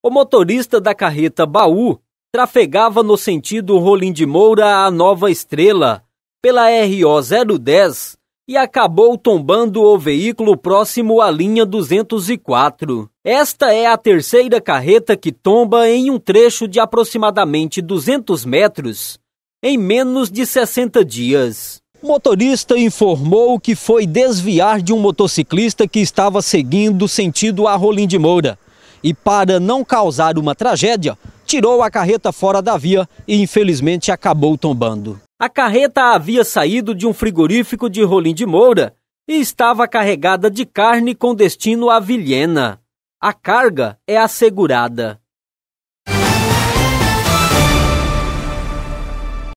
O motorista da carreta baú trafegava no sentido Rolim de Moura a Nova Estrela, pela RO 010, e acabou tombando o veículo próximo à linha 204. Esta é a terceira carreta que tomba em um trecho de aproximadamente 200 metros, em menos de 60 dias. O motorista informou que foi desviar de um motociclista que estava seguindo sentido a Rolim de Moura e, para não causar uma tragédia, tirou a carreta fora da via e, infelizmente, acabou tombando. A carreta havia saído de um frigorífico de Rolim de Moura e estava carregada de carne com destino a Vilhena. A carga é assegurada.